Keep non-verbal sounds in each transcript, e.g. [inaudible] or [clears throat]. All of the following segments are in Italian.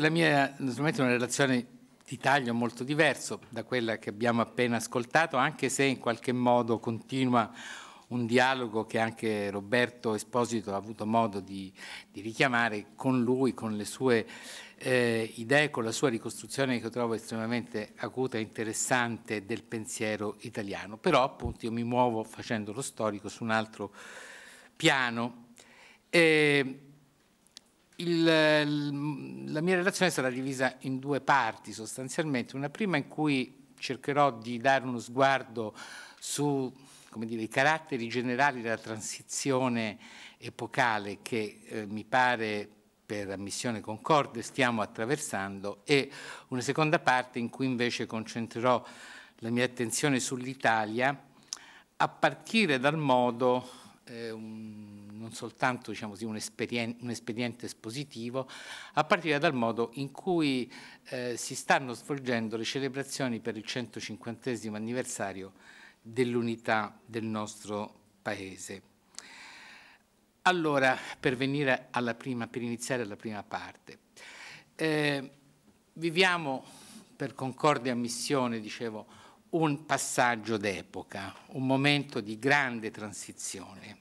La mia naturalmente è una relazione di taglio molto diverso da quella che abbiamo appena ascoltato, anche se in qualche modo continua un dialogo che anche Roberto Esposito ha avuto modo di, di richiamare con lui, con le sue eh, idee, con la sua ricostruzione che trovo estremamente acuta e interessante del pensiero italiano. Però appunto io mi muovo facendo lo storico su un altro piano. E, il, la mia relazione sarà divisa in due parti sostanzialmente, una prima in cui cercherò di dare uno sguardo su dire, i caratteri generali della transizione epocale che eh, mi pare per ammissione concorde stiamo attraversando e una seconda parte in cui invece concentrerò la mia attenzione sull'Italia a partire dal modo eh, un, non soltanto diciamo così, un, espediente, un, espediente, espositivo, a partire dal modo in cui eh, si stanno svolgendo le celebrazioni per il 150 anniversario dell'unità del nostro Paese. Allora, per, prima, per iniziare alla prima parte, eh, viviamo per concordia missione, dicevo, un passaggio d'epoca, un momento di grande transizione.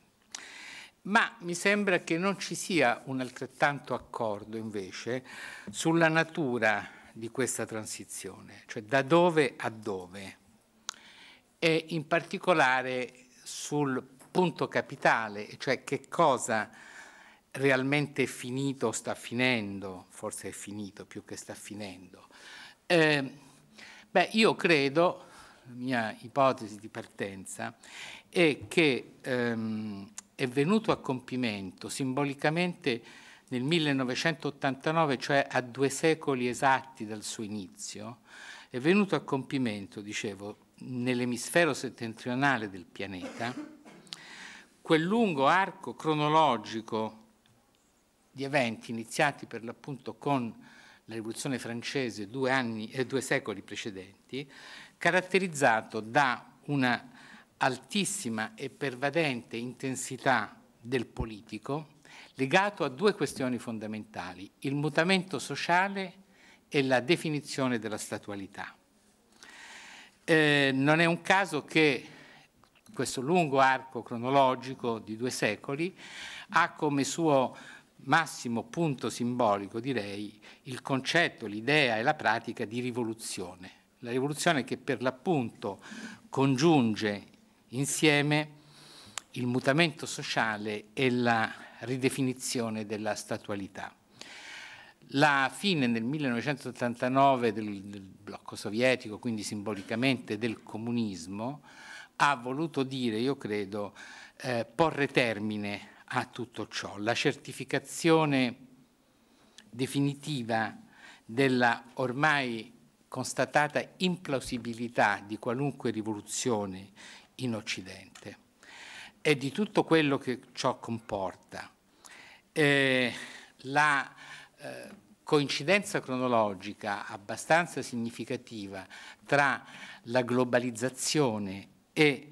Ma mi sembra che non ci sia un altrettanto accordo invece sulla natura di questa transizione, cioè da dove a dove, e in particolare sul punto capitale, cioè che cosa realmente è finito o sta finendo, forse è finito più che sta finendo. Eh, beh, io credo mia ipotesi di partenza è che ehm, è venuto a compimento simbolicamente nel 1989, cioè a due secoli esatti dal suo inizio, è venuto a compimento, dicevo, nell'emisfero settentrionale del pianeta, quel lungo arco cronologico di eventi iniziati per l'appunto con la rivoluzione francese due, anni, eh, due secoli precedenti, caratterizzato da una altissima e pervadente intensità del politico legato a due questioni fondamentali, il mutamento sociale e la definizione della statualità. Eh, non è un caso che questo lungo arco cronologico di due secoli ha come suo massimo punto simbolico, direi, il concetto, l'idea e la pratica di rivoluzione la rivoluzione che per l'appunto congiunge insieme il mutamento sociale e la ridefinizione della statualità. La fine nel 1989 del, del blocco sovietico, quindi simbolicamente del comunismo, ha voluto dire, io credo, eh, porre termine a tutto ciò. La certificazione definitiva della ormai constatata implausibilità di qualunque rivoluzione in Occidente e di tutto quello che ciò comporta. Eh, la eh, coincidenza cronologica abbastanza significativa tra la globalizzazione e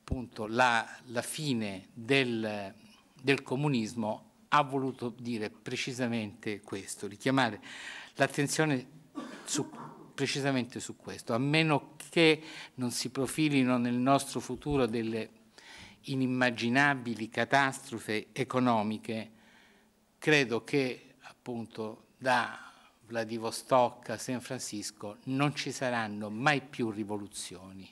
appunto la, la fine del, del comunismo ha voluto dire precisamente questo, richiamare l'attenzione su precisamente su questo, a meno che non si profilino nel nostro futuro delle inimmaginabili catastrofe economiche, credo che appunto da Vladivostok a San Francisco non ci saranno mai più rivoluzioni,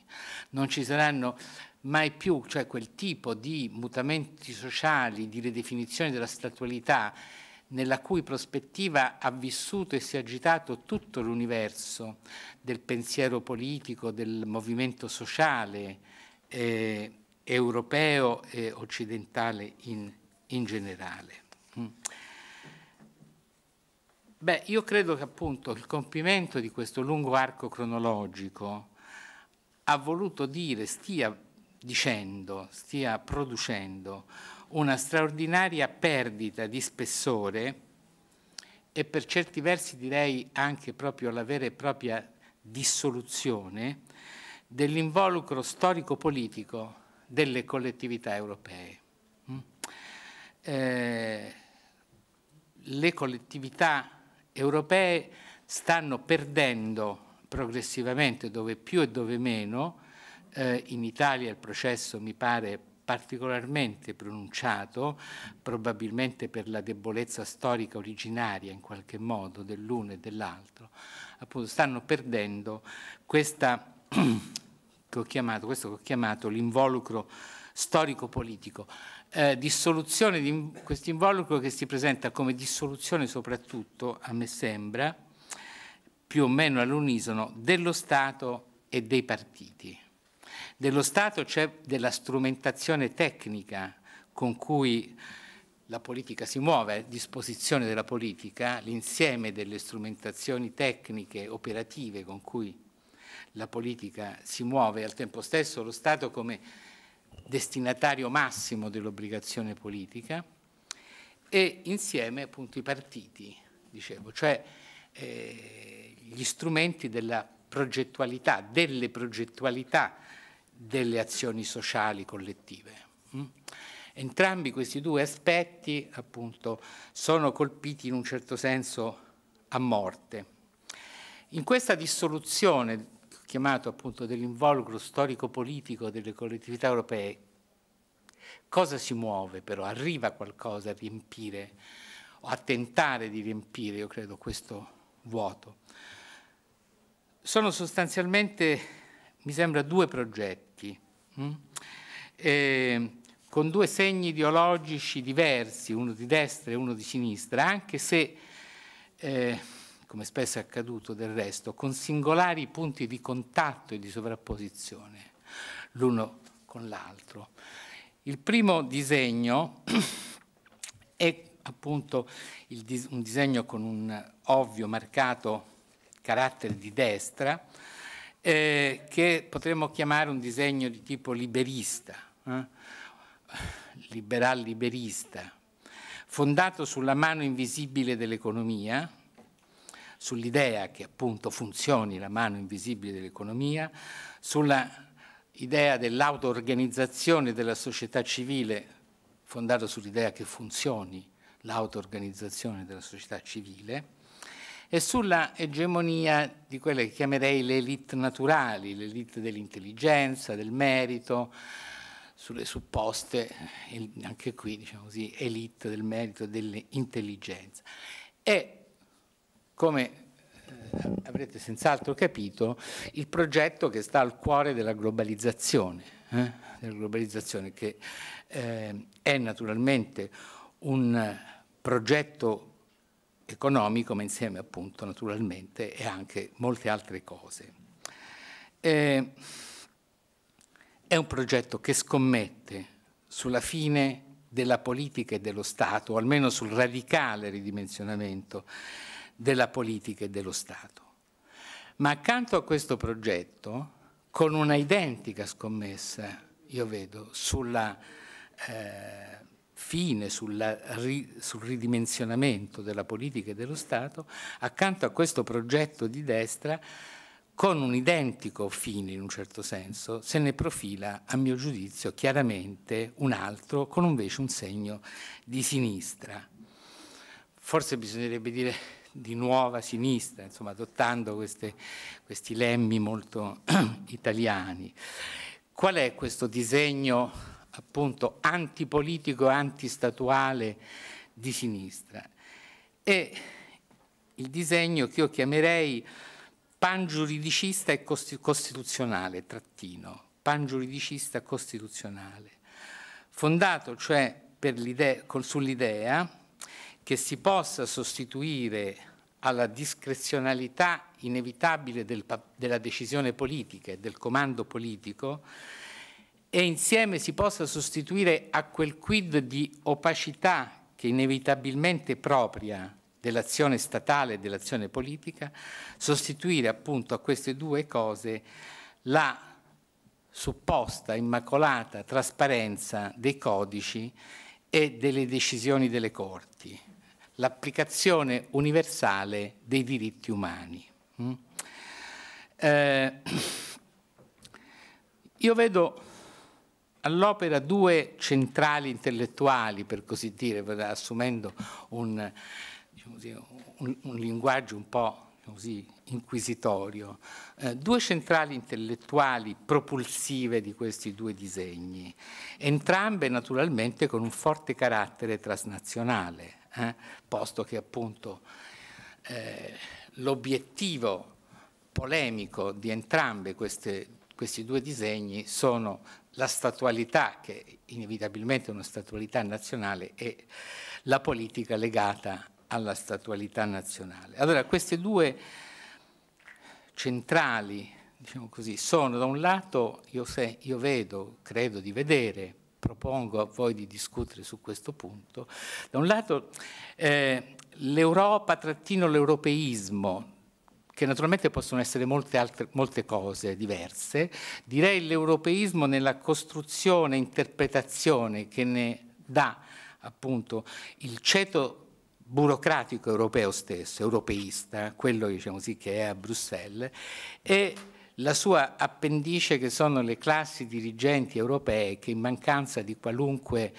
non ci saranno mai più, cioè quel tipo di mutamenti sociali, di ridefinizione della statualità nella cui prospettiva ha vissuto e si è agitato tutto l'universo del pensiero politico, del movimento sociale eh, europeo e occidentale in, in generale. Mm. Beh, io credo che appunto il compimento di questo lungo arco cronologico ha voluto dire, stia dicendo, stia producendo una straordinaria perdita di spessore e per certi versi direi anche proprio la vera e propria dissoluzione dell'involucro storico-politico delle collettività europee. Mm? Eh, le collettività europee stanno perdendo progressivamente, dove più e dove meno, eh, in Italia il processo mi pare particolarmente pronunciato, probabilmente per la debolezza storica originaria in qualche modo dell'uno e dell'altro, appunto stanno perdendo questa, [clears throat] che ho chiamato, questo che ho chiamato l'involucro storico-politico, eh, dissoluzione di questo involucro che si presenta come dissoluzione soprattutto, a me sembra, più o meno all'unisono, dello Stato e dei partiti dello Stato c'è della strumentazione tecnica con cui la politica si muove a disposizione della politica, l'insieme delle strumentazioni tecniche operative con cui la politica si muove, al tempo stesso lo Stato come destinatario massimo dell'obbligazione politica e insieme appunto i partiti, dicevo, cioè eh, gli strumenti della progettualità, delle progettualità delle azioni sociali collettive. Mm? Entrambi questi due aspetti appunto, sono colpiti in un certo senso a morte. In questa dissoluzione, chiamato appunto dell'involucro storico-politico delle collettività europee, cosa si muove però? Arriva qualcosa a riempire o a tentare di riempire, io credo, questo vuoto? Sono sostanzialmente, mi sembra, due progetti eh, con due segni ideologici diversi, uno di destra e uno di sinistra, anche se, eh, come spesso è accaduto del resto, con singolari punti di contatto e di sovrapposizione l'uno con l'altro. Il primo disegno [clears throat] è appunto dis un disegno con un ovvio marcato carattere di destra, eh, che potremmo chiamare un disegno di tipo liberista, eh? liberal liberista, fondato sulla mano invisibile dell'economia, sull'idea che appunto funzioni la mano invisibile dell'economia, sulla idea dell'auto-organizzazione della società civile, fondata sull'idea che funzioni l'auto-organizzazione della società civile, e sulla egemonia di quelle che chiamerei le elite naturali, le elite dell'intelligenza, del merito, sulle supposte, eh, anche qui diciamo così, elite del merito e dell'intelligenza. E come eh, avrete senz'altro capito, il progetto che sta al cuore della globalizzazione, eh? della globalizzazione che eh, è naturalmente un progetto economico, ma insieme appunto naturalmente e anche molte altre cose. Eh, è un progetto che scommette sulla fine della politica e dello Stato, o almeno sul radicale ridimensionamento della politica e dello Stato. Ma accanto a questo progetto, con una identica scommessa, io vedo, sulla eh, fine sulla, sul ridimensionamento della politica e dello Stato, accanto a questo progetto di destra, con un identico fine in un certo senso, se ne profila, a mio giudizio, chiaramente un altro, con invece un segno di sinistra. Forse bisognerebbe dire di nuova sinistra, insomma, adottando queste, questi lemmi molto [clears throat] italiani. Qual è questo disegno appunto antipolitico e antistatuale di sinistra. E il disegno che io chiamerei pangiuridicista e costituzionale, trattino, pangiuridicista costituzionale, fondato cioè sull'idea che si possa sostituire alla discrezionalità inevitabile del, della decisione politica e del comando politico e insieme si possa sostituire a quel quid di opacità che inevitabilmente propria dell'azione statale e dell'azione politica, sostituire appunto a queste due cose la supposta immacolata trasparenza dei codici e delle decisioni delle corti, l'applicazione universale dei diritti umani. Mm. Eh, [clears throat] io vedo all'opera due centrali intellettuali, per così dire, assumendo un, diciamo così, un, un linguaggio un po' diciamo così, inquisitorio, eh, due centrali intellettuali propulsive di questi due disegni, entrambe naturalmente con un forte carattere transnazionale, eh, posto che appunto eh, l'obiettivo polemico di entrambi questi due disegni sono la statualità, che inevitabilmente è una statualità nazionale, e la politica legata alla statualità nazionale. Allora, queste due centrali, diciamo così, sono da un lato, io, se, io vedo, credo di vedere, propongo a voi di discutere su questo punto, da un lato eh, l'Europa trattino l'europeismo, che naturalmente possono essere molte, altre, molte cose diverse. Direi l'europeismo nella costruzione, interpretazione che ne dà appunto il ceto burocratico europeo stesso, europeista, quello diciamo così, che è a Bruxelles, e la sua appendice che sono le classi dirigenti europee che in mancanza di qualunque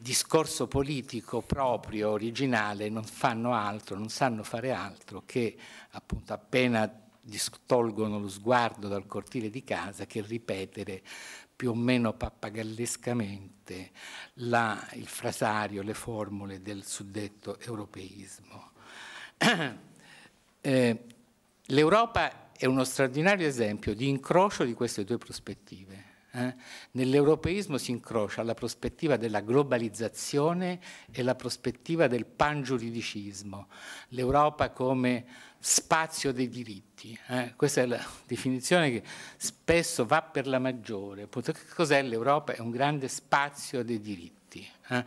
discorso politico proprio, originale, non fanno altro, non sanno fare altro che appunto appena distolgono lo sguardo dal cortile di casa che ripetere più o meno pappagallescamente la, il frasario, le formule del suddetto europeismo. [clears throat] eh, L'Europa è uno straordinario esempio di incrocio di queste due prospettive eh? Nell'europeismo si incrocia la prospettiva della globalizzazione e la prospettiva del pangiuridicismo, l'Europa come spazio dei diritti. Eh? Questa è la [laughs] definizione che spesso va per la maggiore. Che cos'è l'Europa? È un grande spazio dei diritti. Eh?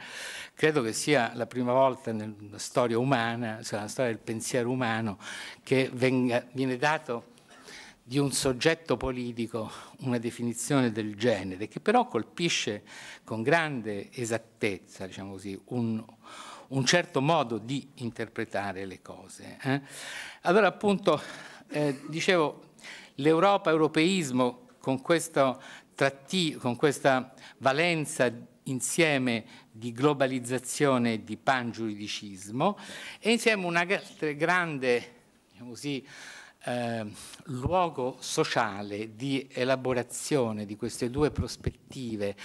Credo che sia la prima volta nella storia umana, cioè nella storia del pensiero umano, che venga, viene dato di un soggetto politico una definizione del genere, che però colpisce con grande esattezza diciamo così, un, un, certo modo di interpretare le cose. Eh? Allora appunto, eh, dicevo, l'Europa europeismo con, con questa valenza insieme di globalizzazione e di pangiuridicismo e insieme un'altra grande diciamo così, eh, luogo sociale di elaborazione di queste due prospettive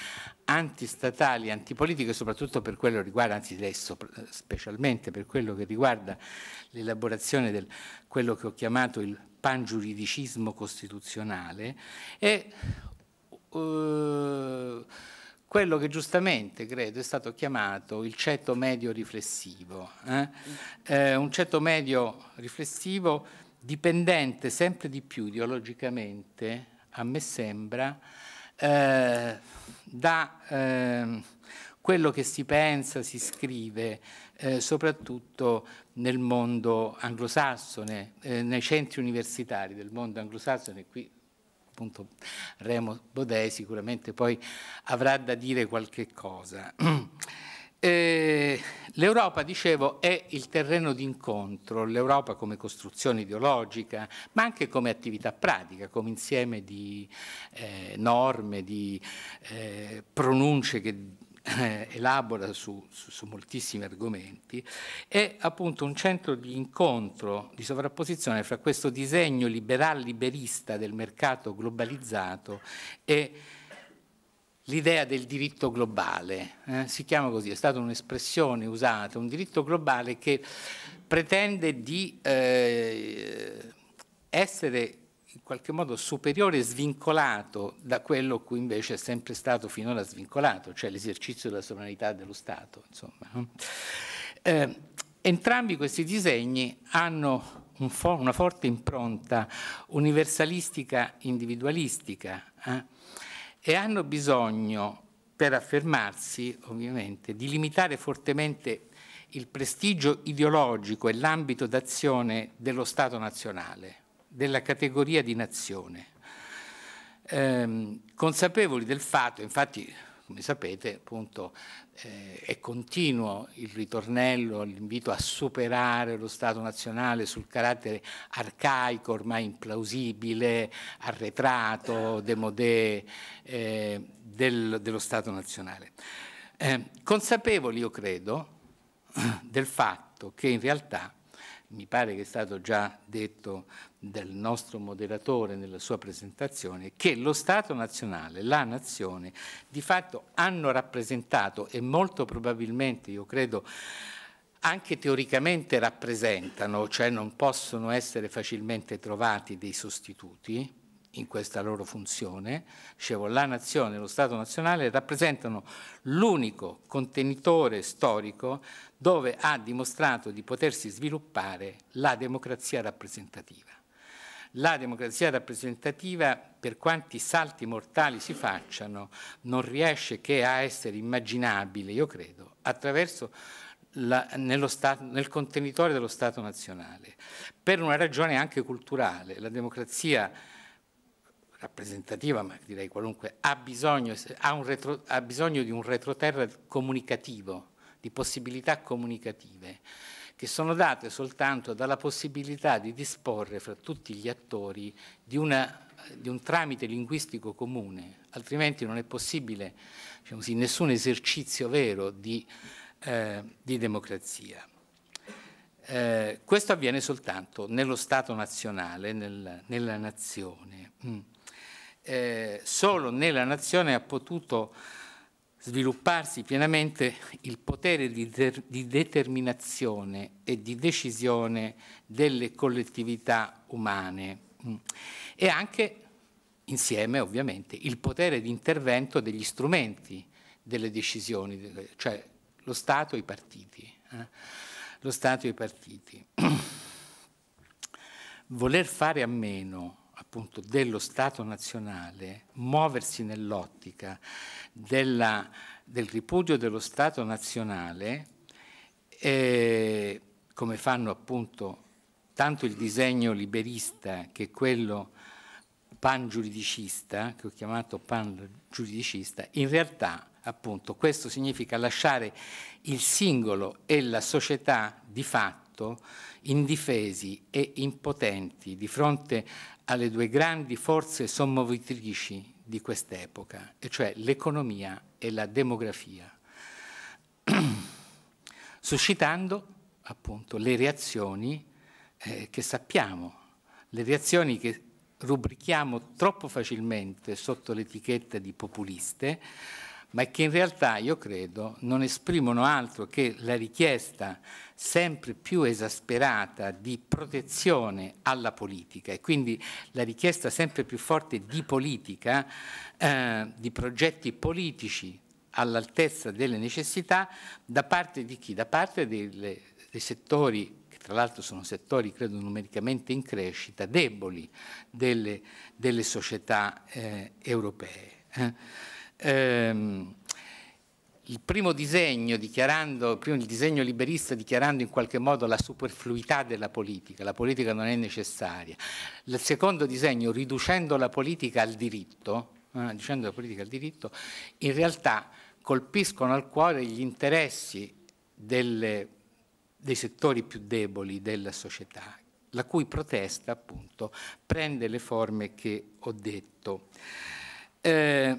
antistatali antipolitiche, soprattutto per quello che riguarda, anzi direi eh, specialmente per quello che riguarda l'elaborazione di quello che ho chiamato il pangiuridicismo costituzionale, è eh, quello che giustamente credo è stato chiamato il ceto medio riflessivo. Eh? Mm. eh un ceto medio riflessivo dipendente sempre di più ideologicamente, a me sembra, eh, da eh, quello che si pensa, si scrive, eh, soprattutto nel mondo anglosassone, eh, nei centri universitari del mondo anglosassone, qui appunto Remo Bodei sicuramente poi avrà da dire qualche cosa. [clears throat] Eh, L'Europa, dicevo, è il terreno di incontro, l'Europa come costruzione ideologica, ma anche come attività pratica, come insieme di eh, norme, di eh, pronunce che eh, elabora su, su, su, moltissimi argomenti, è appunto un centro di incontro, di sovrapposizione fra questo disegno liberal-liberista del mercato globalizzato e l'idea del diritto globale. Eh? Si chiama così, è stata un'espressione usata, un diritto globale che pretende di eh, essere in qualche modo superiore, svincolato da quello cui invece è sempre stato finora svincolato, cioè l'esercizio della sovranità dello Stato. Insomma. Eh, entrambi questi disegni hanno un fo una forte impronta universalistica individualistica. Eh? e hanno bisogno, per affermarsi ovviamente, di limitare fortemente il prestigio ideologico e l'ambito d'azione dello Stato nazionale, della categoria di nazione. Ehm, consapevoli del fatto, infatti come sapete appunto eh, è continuo il ritornello, l'invito a superare lo Stato nazionale sul carattere arcaico, ormai implausibile, arretrato, demodé eh, del, dello Stato nazionale. Eh, consapevoli, io credo, del fatto che in realtà mi pare che è stato già detto dal nostro moderatore nella sua presentazione, che lo Stato nazionale, la nazione, di fatto hanno rappresentato e molto probabilmente, io credo, anche teoricamente rappresentano, cioè non possono essere facilmente trovati dei sostituti, in questa loro funzione, dicevo, la nazione e lo Stato nazionale rappresentano l'unico contenitore storico dove ha dimostrato di potersi sviluppare la democrazia rappresentativa. La democrazia rappresentativa, per quanti salti mortali si facciano, non riesce che a essere immaginabile, io credo, attraverso la, stato, nel contenitore dello Stato nazionale, per una ragione anche culturale. La democrazia rappresentativa, ma direi qualunque, ha bisogno, ha, retro, ha bisogno di un retroterra comunicativo, di possibilità comunicative, che sono date soltanto dalla possibilità di disporre fra tutti gli attori di una di un tramite linguistico comune, altrimenti non è possibile diciamo così, nessun esercizio vero di, eh, di democrazia. Eh, questo avviene soltanto nello Stato nazionale, nel, nella nazione. Mm. Eh, solo nella nazione ha potuto svilupparsi pienamente il potere di, di, determinazione e di decisione delle collettività umane mm. e anche insieme ovviamente il potere di intervento degli strumenti delle decisioni, cioè lo Stato e i partiti. Eh? Lo Stato e i partiti. [clears throat] Voler fare a meno appunto dello Stato nazionale muoversi nell'ottica del ripudio dello Stato nazionale eh, come fanno appunto tanto il disegno liberista che quello pangiuridicista, che ho chiamato pangiuridicista, in realtà appunto questo significa lasciare il singolo e la società di fatto indifesi e impotenti di fronte alle due grandi forze sommovitrici di quest'epoca, e cioè l'economia e la demografia, [clears throat] suscitando appunto le reazioni eh, che sappiamo, le reazioni che rubrichiamo troppo facilmente sotto l'etichetta di populiste, ma che in realtà io credo non esprimono altro che la richiesta sempre più esasperata di protezione alla politica e quindi la richiesta sempre più forte di politica, eh, di progetti politici all'altezza delle necessità da parte di chi? Da parte delle, dei settori che tra l'altro sono settori credo numericamente in crescita, deboli delle, delle società eh, europee. Eh ehm, il primo disegno, dichiarando, il disegno liberista dichiarando in qualche modo la superfluità della politica, la politica non è necessaria, il secondo disegno riducendo la politica al diritto, eh, dicendo la politica al diritto, in realtà colpiscono al cuore gli interessi delle, dei settori più deboli della società, la cui protesta appunto prende le forme che ho detto. Eh,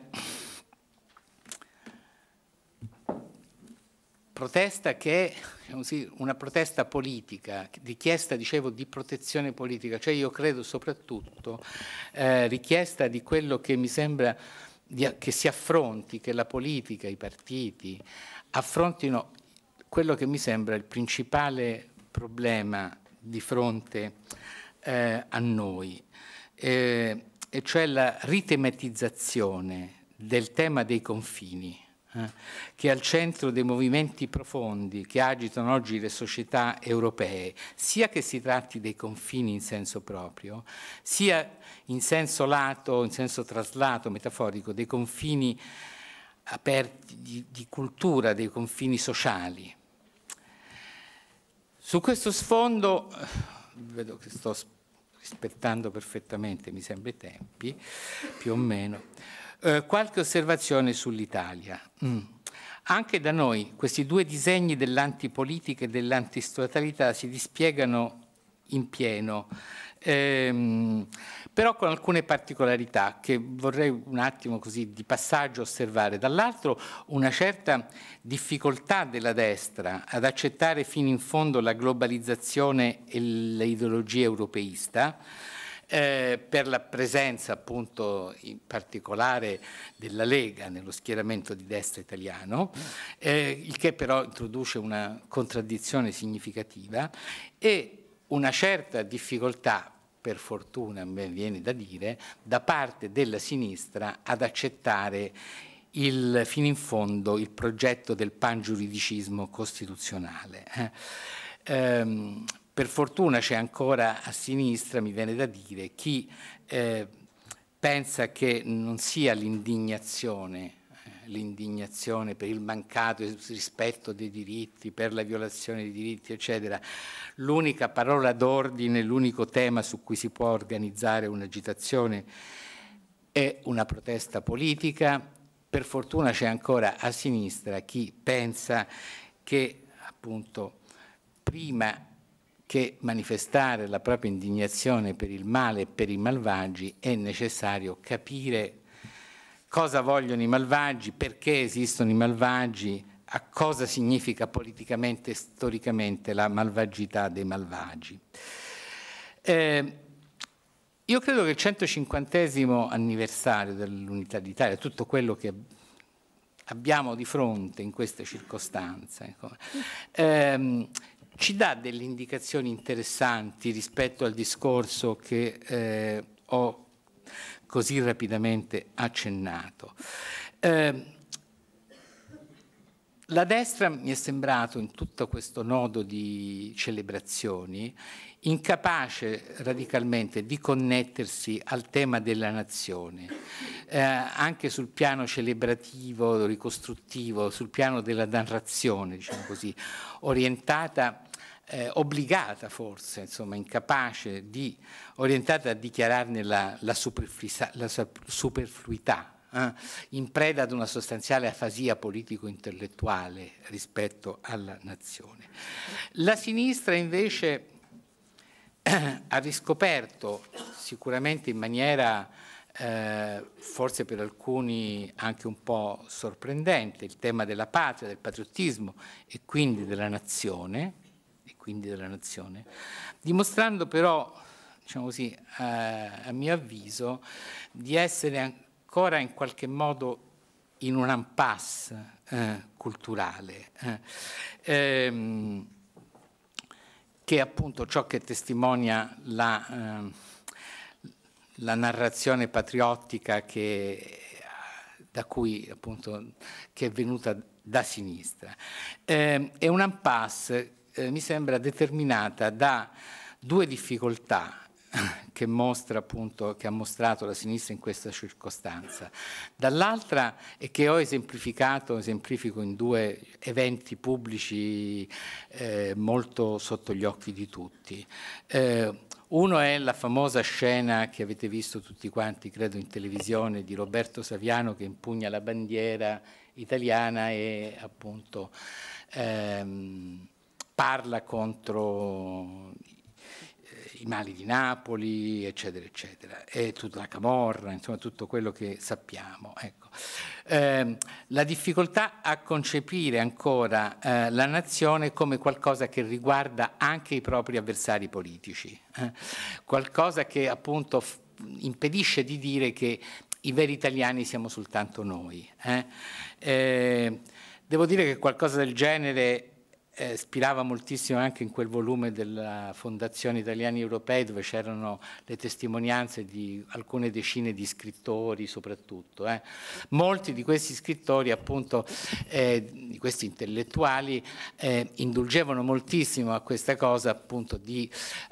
protesta che è una protesta politica, richiesta dicevo di protezione politica, cioè io credo soprattutto eh, richiesta di quello che mi sembra di, che si affronti, che la politica, i partiti affrontino quello che mi sembra il principale problema di fronte eh, a noi, eh, e cioè la ritematizzazione del tema dei confini eh, che è al centro dei movimenti profondi che agitano oggi le società europee, sia che si tratti dei confini in senso proprio, sia in senso lato, in senso traslato, metaforico, dei confini aperti di, di cultura, dei confini sociali. Su questo sfondo, vedo che sto rispettando perfettamente, mi sembra, i tempi, più o meno, eh, qualche osservazione sull'Italia. Mm. Anche da noi questi due disegni dell'antipolitica e dell'antistatalità si dispiegano in pieno, ehm, però con alcune particolarità che vorrei un attimo così di passaggio osservare. Dall'altro una certa difficoltà della destra ad accettare fino in fondo la globalizzazione e l'ideologia europeista, eh, per la presenza appunto in particolare della Lega nello schieramento di destra italiano, eh, il che però introduce una contraddizione significativa e una certa difficoltà per fortuna mi viene da dire, da parte della sinistra ad accettare il, fino in fondo il progetto del pangiuridicismo costituzionale. Eh, ehm, per fortuna c'è ancora a sinistra, mi viene da dire, chi eh, pensa che non sia l'indignazione eh, l'indignazione per il mancato rispetto dei diritti, per la violazione dei diritti, eccetera. L'unica parola d'ordine, l'unico tema su cui si può organizzare un'agitazione è una protesta politica. Per fortuna c'è ancora a sinistra chi pensa che appunto prima che manifestare la propria indignazione per il male e per i malvagi è necessario capire cosa vogliono i malvagi, perché esistono i malvagi, a cosa significa politicamente e storicamente la malvagità dei malvagi. Eh, io credo che il 150 anniversario dell'unità d'Italia, tutto quello che abbiamo di fronte in queste circostanze, ecco, ehm, ci dà delle indicazioni interessanti rispetto al discorso che eh, ho così rapidamente accennato. Eh, la destra mi è sembrato in tutto questo nodo di celebrazioni incapace radicalmente di connettersi al tema della nazione, eh, anche sul piano celebrativo, ricostruttivo, sul piano della narrazione, diciamo così, orientata eh, obbligata forse, insomma incapace, di, orientata a dichiararne la, la, la superfluità, eh, in preda ad una sostanziale afasia politico-intellettuale rispetto alla nazione. La sinistra invece eh, ha riscoperto sicuramente in maniera eh, forse per alcuni anche un po' sorprendente, il tema della patria, del patriottismo e quindi della nazione, quindi della nazione, dimostrando però, diciamo così, eh, a mio avviso, di essere ancora in qualche modo in un impasse eh, culturale, eh, ehm, che è appunto ciò che testimonia la, eh, la narrazione patriottica che, da cui, appunto, che è venuta da sinistra. Ehm, è un impasse eh, mi sembra determinata da due difficoltà [laughs] che, mostra appunto, che ha mostrato la sinistra in questa circostanza. Dall'altra, e che ho esemplificato, esemplifico in due eventi pubblici eh, molto sotto gli occhi di tutti. Eh, uno è la famosa scena che avete visto tutti quanti, credo, in televisione di Roberto Saviano che impugna la bandiera italiana e appunto... Ehm, parla contro eh, i mali di Napoli, eccetera, eccetera, e tutta la camorra, insomma tutto quello che sappiamo. Ecco. Eh, la difficoltà a concepire ancora eh, la nazione come qualcosa che riguarda anche i propri avversari politici, eh, qualcosa che appunto impedisce di dire che i veri italiani siamo soltanto noi. Eh. Ehm, devo dire che qualcosa del genere eh, spirava moltissimo anche in quel volume della Fondazione Italiani Europei dove c'erano le testimonianze di alcune decine di scrittori soprattutto. Eh. Molti di questi scrittori, appunto, eh, di questi intellettuali, eh, indulgevano moltissimo a questa cosa appunto di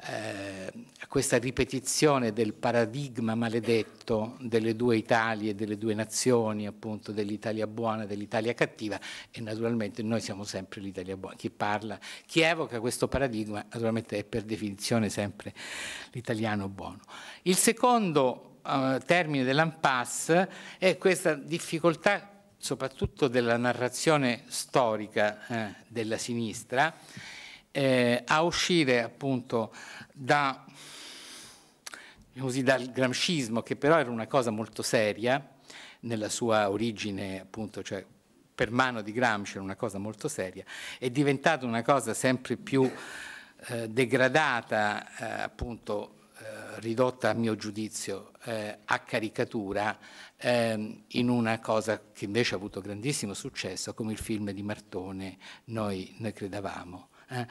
eh, a questa ripetizione del paradigma maledetto delle due Italie, delle due nazioni, appunto dell'Italia buona e dell'Italia cattiva e naturalmente noi siamo sempre l'Italia buona. Chi parla. Chi evoca questo paradigma naturalmente è per definizione sempre l'italiano buono. Il secondo eh, termine dell'impasse è questa difficoltà soprattutto della narrazione storica eh, della sinistra eh, a uscire appunto da, così, dal gramscismo che però era una cosa molto seria nella sua origine appunto cioè per mano di Gramsci era una cosa molto seria, è diventata una cosa sempre più eh, degradata, eh, appunto eh, ridotta a mio giudizio eh, a caricatura ehm, in una cosa che invece ha avuto grandissimo successo come il film di Martone Noi, noi credavamo. Eh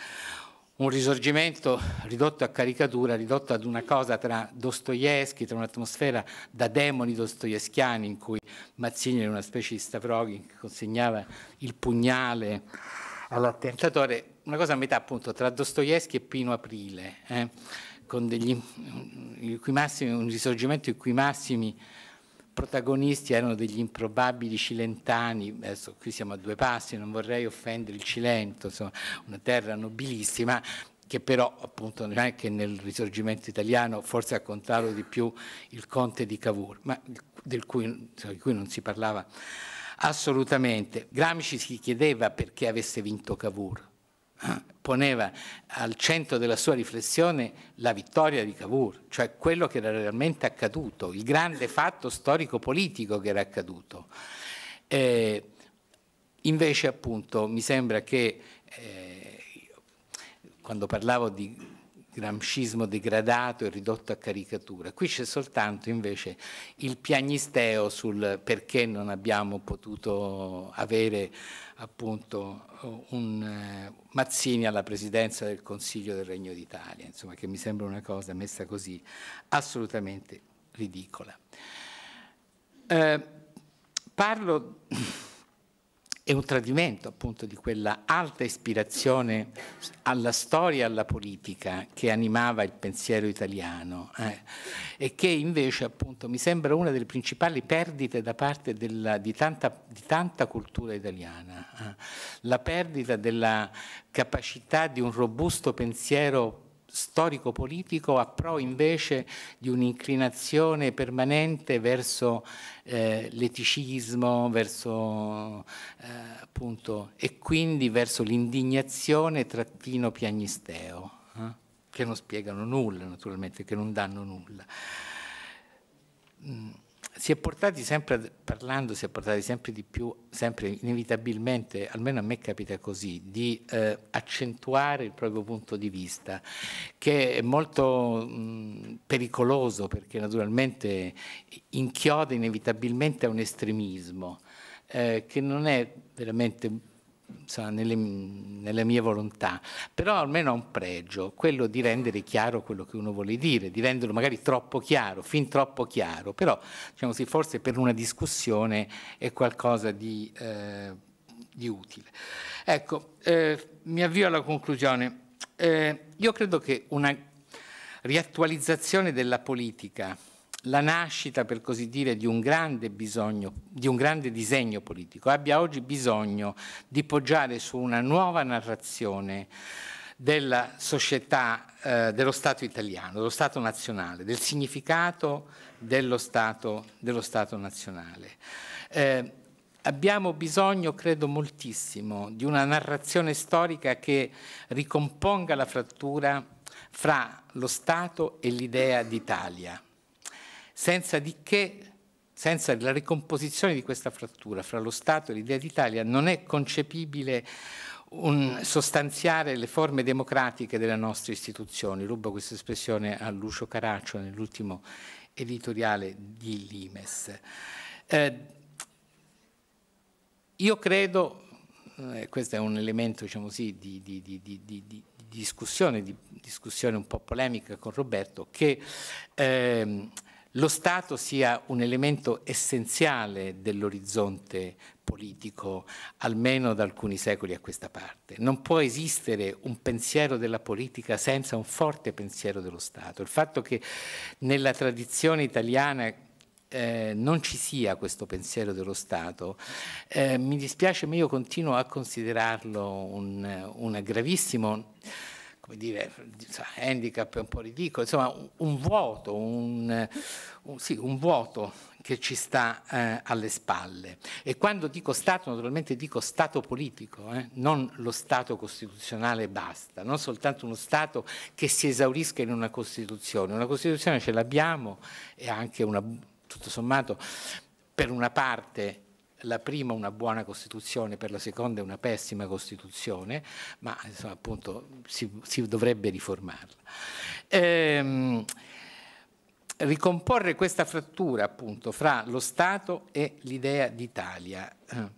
un risorgimento ridotto a caricatura, ridotto ad una cosa tra Dostoevsky, tra un'atmosfera da demoni dostoevskiani in cui Mazzini era una specie di Stavroghi che consegnava il pugnale all'attentatore, una cosa a metà appunto tra Dostoevsky e Pino Aprile, eh, con degli, un risorgimento in cui i massimi protagonisti erano degli improbabili cilentani, adesso qui siamo a due passi, non vorrei offendere il Cilento, insomma, una terra nobilissima, che però appunto non è che nel risorgimento italiano forse ha contato di più il conte di Cavour, ma del cui, di cui non si parlava assolutamente. Gramsci si chiedeva perché avesse vinto Cavour, poneva al centro della sua riflessione la vittoria di Cavour, cioè quello che era realmente accaduto, il grande fatto storico-politico che era accaduto. Eh, invece appunto mi sembra che eh, quando parlavo di gramscismo degradato e ridotto a caricatura. Qui c'è soltanto invece il piagnisteo sul perché non abbiamo potuto avere appunto un eh, Mazzini alla presidenza del Consiglio del Regno d'Italia, insomma che mi sembra una cosa messa così assolutamente ridicola. Eh, parlo è un tradimento appunto di quella alta ispirazione alla storia e alla politica che animava il pensiero italiano eh, e che invece appunto mi sembra una delle principali perdite da parte della, di, tanta, di, tanta, cultura italiana, eh, la perdita della capacità di un robusto pensiero storico-politico a pro invece di un'inclinazione permanente verso eh, l'eticismo, verso eh, appunto e quindi verso l'indignazione trattino piagnisteo, eh? che non spiegano nulla naturalmente, che non danno nulla. Mm si è portati sempre, parlando, si è portati sempre di più, sempre inevitabilmente, almeno a me capita così, di eh, accentuare il proprio punto di vista, che è molto mh, pericoloso perché naturalmente inchioda inevitabilmente a un estremismo eh, che non è veramente insomma, nelle, nelle, mie volontà, però almeno ha un pregio, quello di rendere chiaro quello che uno vuole dire, di renderlo magari troppo chiaro, fin troppo chiaro, però diciamo così, forse per una discussione è qualcosa di, eh, di utile. Ecco, eh, mi avvio alla conclusione. Eh, io credo che una riattualizzazione della politica, la nascita, per così dire, di un grande bisogno, di un grande disegno politico, abbia oggi bisogno di poggiare su una nuova narrazione della società, eh, dello Stato italiano, dello Stato nazionale, del significato dello Stato, dello stato nazionale. Eh, abbiamo bisogno, credo moltissimo, di una narrazione storica che ricomponga la frattura fra lo Stato e l'idea d'Italia senza di che senza la ricomposizione di questa frattura fra lo Stato e l'idea d'Italia non è concepibile un, sostanziare le forme democratiche delle nostre istituzioni. Rubo questa espressione a Lucio Caraccio nell'ultimo editoriale di Limes. Eh, io credo, eh, questo è un elemento diciamo così, di, di, di, di discussione, discussione, un po' polemica con Roberto, che eh, lo Stato sia un elemento essenziale dell'orizzonte politico, almeno da alcuni secoli a questa parte. Non può esistere un pensiero della politica senza un forte pensiero dello Stato. Il fatto che nella tradizione italiana eh, non ci sia questo pensiero dello Stato, eh, mi dispiace, ma io continuo a considerarlo un, un gravissimo come dire, handicap è un po' ridicolo, insomma un, vuoto, un, un, sì, un vuoto che ci sta eh, alle spalle. E quando dico Stato, naturalmente dico Stato politico, eh, non lo Stato costituzionale basta, non soltanto uno Stato che si esaurisca in una Costituzione. Una Costituzione ce l'abbiamo e anche una, tutto sommato, per una parte la prima una buona Costituzione, per la seconda una pessima Costituzione, ma insomma, appunto si, si dovrebbe riformarla. Ehm, ricomporre questa frattura appunto fra lo Stato e l'idea d'Italia eh,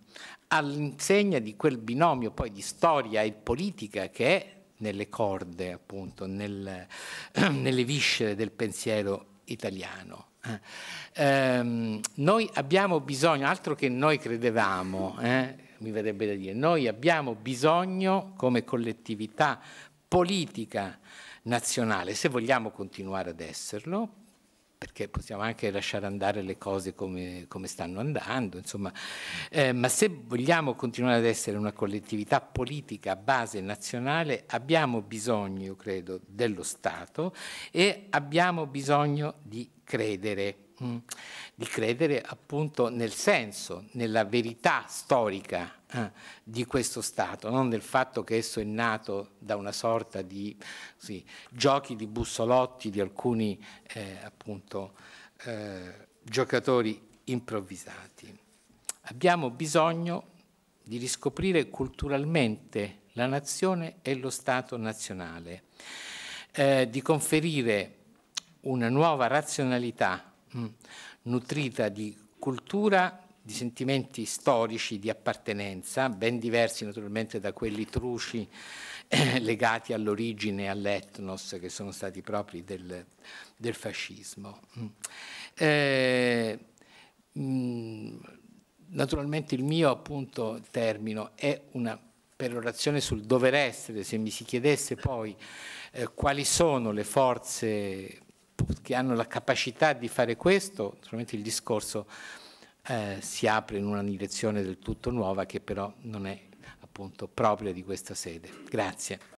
all'insegna di quel binomio poi di storia e politica che è nelle corde appunto, nel, [clears throat] nelle viscere del pensiero italiano. Eh, ehm, noi abbiamo bisogno, altro che noi credevamo, eh, mi verrebbe da dire, noi abbiamo bisogno come collettività politica nazionale, se vogliamo continuare ad esserlo, perché possiamo anche lasciare andare le cose come, come stanno andando, insomma. Eh, ma se vogliamo continuare ad essere una collettività politica a base nazionale, abbiamo bisogno, io credo, dello Stato e abbiamo bisogno di credere. Mm. di credere appunto nel senso, nella verità storica eh, di questo Stato, non nel fatto che esso è nato da una sorta di sì, giochi di bussolotti di alcuni eh, appunto eh, giocatori improvvisati. Abbiamo bisogno di riscoprire culturalmente la nazione e lo Stato nazionale, eh, di conferire una nuova razionalità Mm. nutrita di cultura, di sentimenti storici di appartenenza, ben diversi naturalmente da quelli truci eh, legati all'origine all'etnos che sono stati propri del, del fascismo. Mm. Eh, mm, naturalmente il mio appunto termino è una perorazione sul dover essere, se mi si chiedesse poi eh, quali sono le forze che hanno la capacità di fare questo, naturalmente il discorso eh, si apre in una direzione del tutto nuova che però non è appunto propria di questa sede. Grazie.